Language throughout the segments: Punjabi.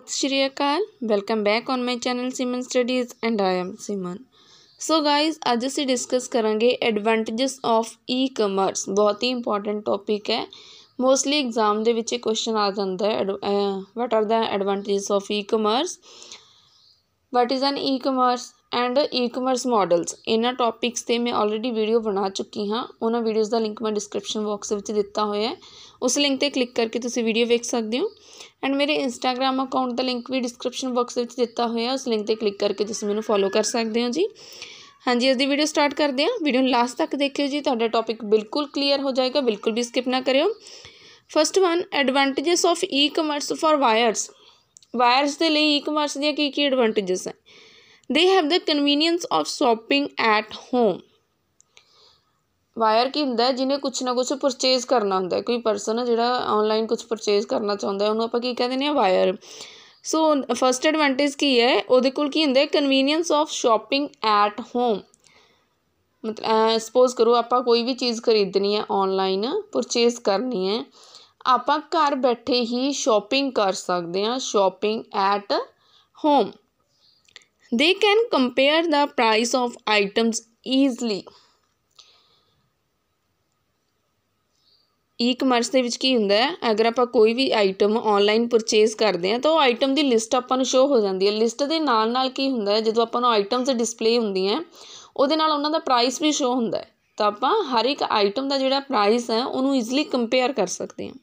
सत श्रीकाल welcome back on my channel Seeman studies and I am Seeman so guys अज अं डिस्कस करा एडवांटेजेस ऑफ ई कमर्स बहुत ही इंपॉर्टेंट टॉपिक है मोस्टली एग्जाम के क्वेश्चन आ जाता है what are the advantages of e commerce what is an e commerce and e commerce models ਇਹਨਾਂ ਟੌਪਿਕਸ ਤੇ ਮੈਂ ਆਲਰੇਡੀ ਵੀਡੀਓ ਬਣਾ ਚੁੱਕੀ ਹਾਂ ਉਹਨਾਂ ਵੀਡੀਓਜ਼ ਦਾ ਲਿੰਕ ਮੈਂ ਡਿਸਕ੍ਰਿਪਸ਼ਨ ਬਾਕਸ ਵਿੱਚ ਦਿੱਤਾ ਹੋਇਆ ਹੈ ਉਸ ਲਿੰਕ ਤੇ ਕਲਿੱਕ ਕਰਕੇ ਤੁਸੀਂ ਵੀਡੀਓ ਵੇਖ ਸਕਦੇ ਹੋ ਐਂਡ ਮੇਰੇ ਇੰਸਟਾਗ੍ਰam ਅਕਾਊਂਟ ਦਾ ਲਿੰਕ ਵੀ ਡਿਸਕ੍ਰਿਪਸ਼ਨ ਬਾਕਸ ਵਿੱਚ ਦਿੱਤਾ ਹੋਇਆ ਉਸ ਲਿੰਕ ਤੇ ਕਲਿੱਕ ਕਰਕੇ ਤੁਸੀਂ ਮੈਨੂੰ ਫੋਲੋ ਕਰ ਸਕਦੇ ਹੋ ਜੀ ਹਾਂਜੀ ਅੱਜ ਦੀ ਵੀਡੀਓ ਸਟਾਰਟ ਕਰਦੇ ਹਾਂ ਵੀਡੀਓ ਨੂੰ ਲਾਸਟ ਤੱਕ ਦੇਖਿਓ ਜੀ ਤੁਹਾਡਾ ਟੌਪਿਕ ਬਿਲਕੁਲ ਕਲੀਅਰ ਹੋ ਜਾਏਗਾ ਬਿਲਕੁਲ ਵੀ ਸਕਿਪ ਨਾ ਕਰਿਓ first one advantages of e commerce for buyers buyers ਦੇ ਲਈ ਈ-ਕਮਰਸ ਦੀਆਂ ਕੀ ਕੀ ਐਡਵਾਂਟੇजेस ਹੈ they have the convenience of shopping at home buyer ਕੀ ਹੁੰਦਾ ਜਿਹਨੇ ਕੁਛ ਨਾ ਕੁਛ ਪਰਚੇਸ ਕਰਨਾ ਹੁੰਦਾ ਕੋਈ ਪਰਸਨ ਹੈ ਜਿਹੜਾ ਆਨਲਾਈਨ ਕੁਝ ਪਰਚੇਸ ਕਰਨਾ ਚਾਹੁੰਦਾ ਹੈ ਉਹਨੂੰ ਆਪਾਂ ਕੀ ਕਹਿੰਦੇ ਨੇ ਵਾਇਰ ਸੋ ਫਰਸਟ ਐਡਵਾਂਟੇਜ ਕੀ ਹੈ ਉਹਦੇ ਕੋਲ ਕੀ ਹੁੰਦਾ ਹੈ convenience of shopping at home ਮਤਲਬ ਸਪੋਜ਼ ਕਰੋ ਆਪਾਂ ਕੋਈ ਵੀ ਚੀਜ਼ ਖਰੀਦਣੀ ਹੈ ਆਨਲਾਈਨ ਪਰਚੇਸ ਕਰਨੀ ਹੈ ਆਪਾਂ ਘਰ ਬੈਠੇ ਹੀ ਸ਼ਾਪਿੰਗ ਕਰ ਸਕਦੇ ਹਾਂ shopping at home They can compare the price of items easily. E commerce ਦੇ ਵਿੱਚ ਕੀ ਹੁੰਦਾ ਹੈ ਅਗਰ ਆਪਾਂ ਕੋਈ ਵੀ ਆਈਟਮ ਆਨਲਾਈਨ ਪਰਚੇਸ ਕਰਦੇ ਆ ਤਾਂ ਉਹ ਆਈਟਮ ਦੀ ਲਿਸਟ ਆਪਾਂ ਨੂੰ ਸ਼ੋ ਹੋ ਜਾਂਦੀ ਹੈ ਲਿਸਟ ਦੇ ਨਾਲ ਨਾਲ ਕੀ ਹੁੰਦਾ ਹੈ ਜਦੋਂ ਆਪਾਂ ਨੂੰ ਆਈਟਮਸ ਡਿਸਪਲੇ ਹੁੰਦੀਆਂ ਉਹਦੇ ਨਾਲ ਉਹਨਾਂ ਦਾ ਪ੍ਰਾਈਸ ਵੀ ਸ਼ੋ ਹੁੰਦਾ ਹੈ ਤਾਂ ਆਪਾਂ ਹਰ ਇੱਕ ਆਈਟਮ ਦਾ ਜਿਹੜਾ ਪ੍ਰਾਈਸ ਹੈ ਉਹਨੂੰ इजीली ਕੰਪੇਅਰ ਕਰ ਸਕਦੇ ਹਾਂ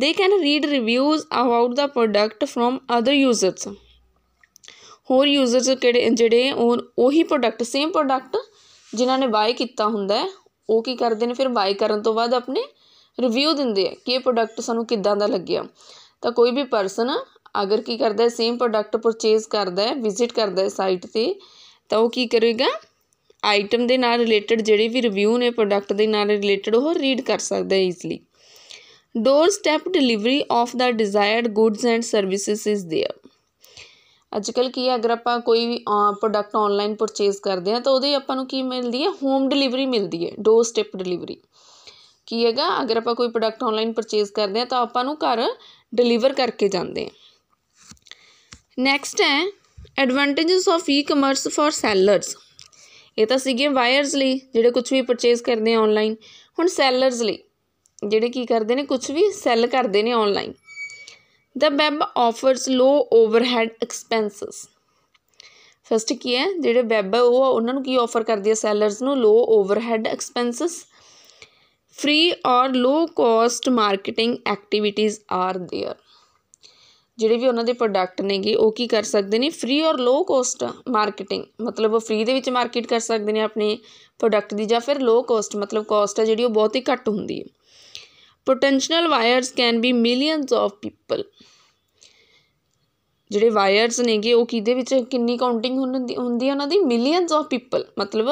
they can read reviews about the product from other users ਹੋਰ ਯੂਜ਼ਰਸ ਕਿਹੜੇ ਜਿਹੜੇ ਉਹ ਉਹੀ ਪ੍ਰੋਡਕਟ ਸੇਮ ਪ੍ਰੋਡਕਟ ਜਿਨ੍ਹਾਂ ਨੇ ਬਾਏ ਕੀਤਾ ਹੁੰਦਾ ਉਹ ਕੀ ਕਰਦੇ ਨੇ ਫਿਰ ਬਾਏ ਕਰਨ ਤੋਂ ਬਾਅਦ ਆਪਣੇ ਰਿਵਿਊ ਦਿੰਦੇ ਆ ਕਿ ਇਹ ਪ੍ਰੋਡਕਟ ਸਾਨੂੰ ਕਿੱਦਾਂ ਦਾ ਲੱਗਿਆ ਤਾਂ ਕੋਈ ਵੀ ਪਰਸਨ ਅਗਰ ਕੀ ਕਰਦਾ ਹੈ ਸੇਮ ਪ੍ਰੋਡਕਟ ਪਰਚੇਸ ਕਰਦਾ ਹੈ ਵਿਜ਼ਿਟ ਕਰਦਾ ਹੈ ਸਾਈਟ ਤੇ ਤਾਂ ਉਹ ਕੀ ਕਰੇਗਾ ਆਈਟਮ ਦੇ ਨਾਲ ਰਿਲੇਟਡ ਜਿਹੜੇ ਵੀ ਰਿਵਿਊ ਨੇ ਪ੍ਰੋਡਕਟ ਦੇ ਨਾਲ ਰਿਲੇਟਡ ਉਹ ਰੀਡ ਕਰ ਸਕਦਾ ਹੈ easily door step delivery of the desired goods and services is there ਅੱਜ ਕੱਲ੍ਹ ਕੀ ਹੈ ਅਗਰ ਆਪਾਂ ਕੋਈ ਵੀ ਪ੍ਰੋਡਕਟ ਔਨਲਾਈਨ ਪਰਚੇਸ ਕਰਦੇ ਹਾਂ ਤਾਂ ਉਹਦੇ ਆਪਾਂ ਨੂੰ ਕੀ ਮਿਲਦੀ ਹੈ ਹੋਮ ਡਿਲੀਵਰੀ ਮਿਲਦੀ ਹੈ ਡੋਰ ਸਟੈਪ ਡਿਲੀਵਰੀ ਕੀ ਹੈਗਾ ਅਗਰ ਆਪਾਂ ਕੋਈ ਪ੍ਰੋਡਕਟ ਔਨਲਾਈਨ ਪਰਚੇਸ ਕਰਦੇ ਹਾਂ ਤਾਂ ਆਪਾਂ ਨੂੰ ਘਰ ਡਿਲੀਵਰ ਕਰਕੇ ਜਾਂਦੇ ਹੈ ਨੈਕਸਟ ਹੈ advantages of e commerce for sellers ਇਹ ਤਾਂ ਸੀਗੇ ਵਾਇਰਸ ਲਈ ਜਿਹੜੇ ਕੁਝ ਵੀ ਪਰਚੇਸ ਕਰਦੇ ਆ ਆਨਲਾਈਨ ਹੁਣ ਸੈਲਰਸ ਲਈ ਜਿਹੜੇ ਕੀ ਕਰਦੇ ਨੇ ਕੁਝ ਵੀ ਸੈਲ ਕਰਦੇ ਨੇ online the web offers low overhead expenses first ਕੀ ਹੈ ਜਿਹੜੇ ਵੈਬ ਹੈ ਉਹ ਉਹਨਾਂ ਨੂੰ ਕੀ ਆਫਰ ਕਰਦੀ ਹੈ ਸੈਲਰਸ ਨੂੰ ਲੋ overhead expenses free or low cost marketing activities are there ਜਿਹੜੇ ਵੀ ਉਹਨਾਂ ਦੇ ਪ੍ਰੋਡਕਟ ਨੇਗੇ ਉਹ ਕੀ ਕਰ ਸਕਦੇ ਨੇ free or low cost marketing ਮਤਲਬ ਉਹ ਫ੍ਰੀ ਦੇ ਵਿੱਚ ਮਾਰਕੀਟ ਕਰ ਸਕਦੇ ਨੇ ਆਪਣੇ ਪ੍ਰੋਡਕਟ ਦੀ ਜਾਂ ਫਿਰ ਲੋ ਕਾਸਟ ਮਤਲਬ ਕਾਸਟ ਹੈ ਜਿਹੜੀ ਉਹ ਬਹੁਤ ਹੀ ਘੱਟ ਹੁੰਦੀ ਹੈ potential buyers can be millions of people ਜਿਹੜੇ ਵਾਇਰਸ ਨੇਗੇ ਉਹ ਕਿਹਦੇ ਵਿੱਚ ਕਿੰਨੀ ਕਾਊਂਟਿੰਗ ਹੁੰਦੀ ਹੈ ਉਹਨਾਂ ਦੀ ਮਿਲੀਅਨਸ ਆਫ ਪੀਪਲ ਮਤਲਬ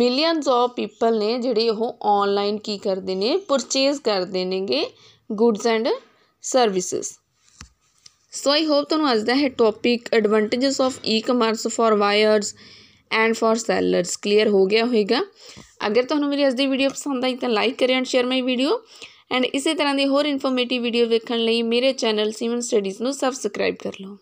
ਮਿਲੀਅਨਸ ਆਫ ਪੀਪਲ ਨੇ ਜਿਹੜੇ ਉਹ ਆਨਲਾਈਨ ਕੀ ਕਰਦੇ ਨੇ ਪਰਚੇਸ ਕਰਦੇ ਨੇਗੇ goods and services so I hope ਤੁਹਾਨੂੰ ਅੱਜ ਦਾ ਇਹ topic advantages of e commerce for buyers and for sellers clear ਹੋ ਗਿਆ ਹੋਵੇਗਾ ਅਗਰ ਤੁਹਾਨੂੰ ਮੇਰੀ ਅੱਜ ਦੀ ਵੀਡੀਓ ਪਸੰਦ ਆਈ ਤਾਂ ਲਾਈਕ ਕਰਿਓ and share my video and ਇਸੇ ਤਰ੍ਹਾਂ ਦੀ ਹੋਰ ਇਨਫੋਰਮੇਟਿਵ ਵੀਡੀਓ ਵੇਖਣ ਲਈ ਮੇਰੇ ਚੈਨਲ ਸਿਮਨ ਸਟੱਡੀਜ਼ ਨੂੰ ਸਬਸਕ੍ਰਾਈਬ ਕਰ ਲਓ